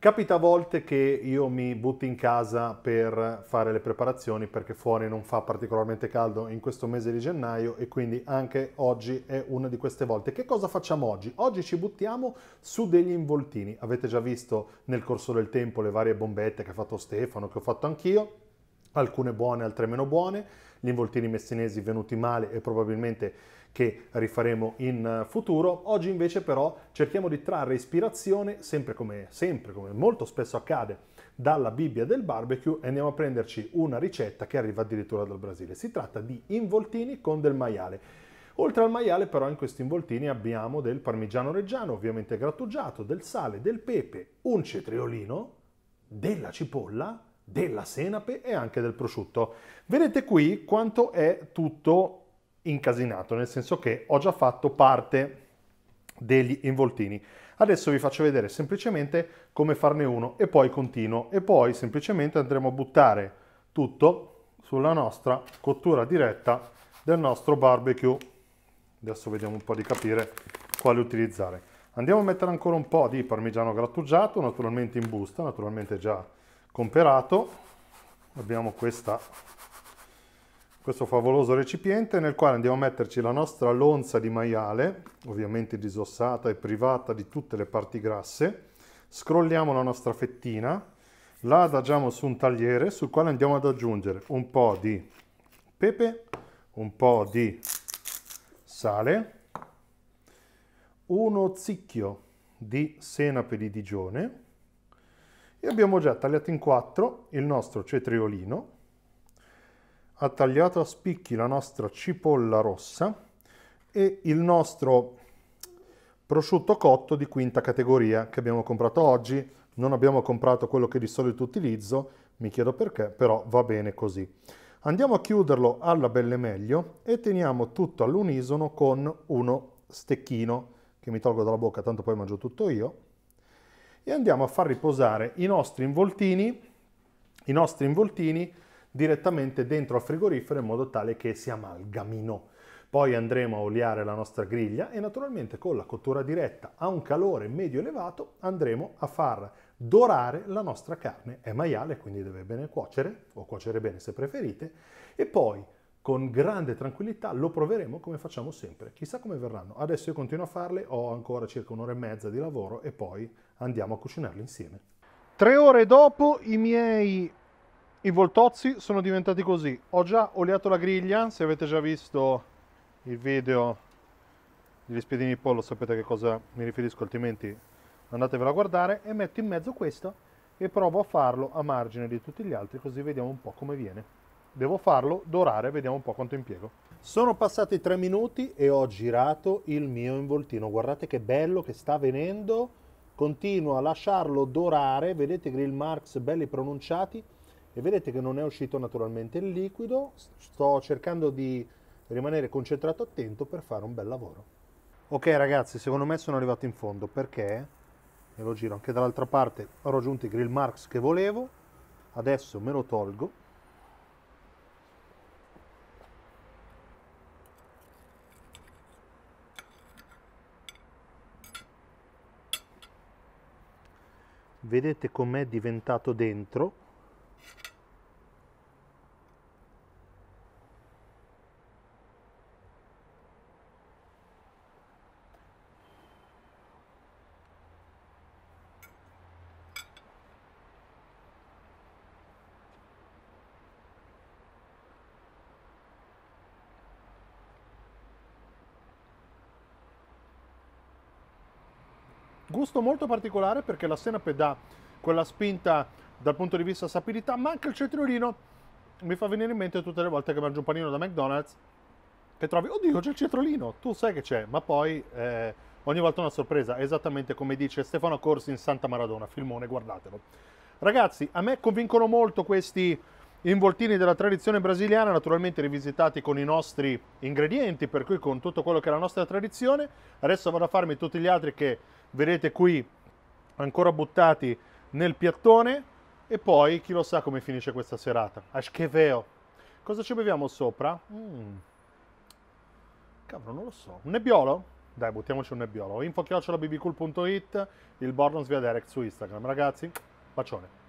Capita a volte che io mi butti in casa per fare le preparazioni perché fuori non fa particolarmente caldo in questo mese di gennaio e quindi anche oggi è una di queste volte. Che cosa facciamo oggi? Oggi ci buttiamo su degli involtini. Avete già visto nel corso del tempo le varie bombette che ha fatto Stefano, che ho fatto anch'io alcune buone, altre meno buone, gli involtini messinesi venuti male e probabilmente che rifaremo in eh, futuro. Oggi invece però cerchiamo di trarre ispirazione, sempre come, sempre come molto spesso accade, dalla Bibbia del barbecue e andiamo a prenderci una ricetta che arriva addirittura dal Brasile. Si tratta di involtini con del maiale. Oltre al maiale però in questi involtini abbiamo del parmigiano reggiano, ovviamente grattugiato, del sale, del pepe, un cetriolino, della cipolla, della senape e anche del prosciutto. Vedete qui quanto è tutto incasinato, nel senso che ho già fatto parte degli involtini. Adesso vi faccio vedere semplicemente come farne uno e poi continuo e poi semplicemente andremo a buttare tutto sulla nostra cottura diretta del nostro barbecue. Adesso vediamo un po' di capire quale utilizzare. Andiamo a mettere ancora un po' di parmigiano grattugiato, naturalmente in busta, naturalmente già comperato abbiamo questa, questo favoloso recipiente nel quale andiamo a metterci la nostra lonza di maiale, ovviamente disossata e privata di tutte le parti grasse, scrolliamo la nostra fettina, la adagiamo su un tagliere sul quale andiamo ad aggiungere un po' di pepe, un po' di sale, uno zicchio di senape di digione, e abbiamo già tagliato in quattro il nostro cetriolino, ha tagliato a spicchi la nostra cipolla rossa e il nostro prosciutto cotto di quinta categoria che abbiamo comprato oggi. Non abbiamo comprato quello che di solito utilizzo, mi chiedo perché, però va bene così. Andiamo a chiuderlo alla belle meglio e teniamo tutto all'unisono con uno stecchino che mi tolgo dalla bocca, tanto poi mangio tutto io e andiamo a far riposare i nostri involtini, i nostri involtini direttamente dentro al frigorifero in modo tale che si amalgamino. Poi andremo a oliare la nostra griglia e naturalmente con la cottura diretta a un calore medio elevato andremo a far dorare la nostra carne. È maiale, quindi deve bene cuocere, o cuocere bene se preferite, e poi con grande tranquillità, lo proveremo come facciamo sempre. Chissà come verranno. Adesso io continuo a farle, ho ancora circa un'ora e mezza di lavoro e poi andiamo a cucinarle insieme. Tre ore dopo i miei i voltozzi sono diventati così. Ho già oliato la griglia, se avete già visto il video degli spiedini di pollo sapete a che cosa mi riferisco, altrimenti andatevelo a guardare e metto in mezzo questo e provo a farlo a margine di tutti gli altri così vediamo un po' come viene devo farlo, dorare, vediamo un po' quanto impiego. Sono passati tre minuti e ho girato il mio involtino, guardate che bello che sta venendo, continuo a lasciarlo dorare, vedete grill marks belli pronunciati e vedete che non è uscito naturalmente il liquido, sto cercando di rimanere concentrato attento per fare un bel lavoro. Ok ragazzi, secondo me sono arrivato in fondo perché e lo giro anche dall'altra parte ho raggiunto i grill marks che volevo adesso me lo tolgo vedete com'è diventato dentro Gusto molto particolare perché la senape dà quella spinta dal punto di vista sapidità, ma anche il cetriolino mi fa venire in mente tutte le volte che mangio un panino da McDonald's che trovi, oddio c'è il cetriolino, tu sai che c'è, ma poi eh, ogni volta una sorpresa, esattamente come dice Stefano Corsi in Santa Maradona, filmone, guardatelo. Ragazzi, a me convincono molto questi involtini della tradizione brasiliana, naturalmente rivisitati con i nostri ingredienti, per cui con tutto quello che è la nostra tradizione. Adesso vado a farmi tutti gli altri che vedete qui ancora buttati nel piattone e poi chi lo sa come finisce questa serata. Ascheveo. Cosa ci beviamo sopra? Mm. Cavolo, non lo so. Un nebbiolo? Dai, buttiamoci un nebbiolo. Info chiocciolabbcool.it, il Bornos via Derek su Instagram. Ragazzi, bacione.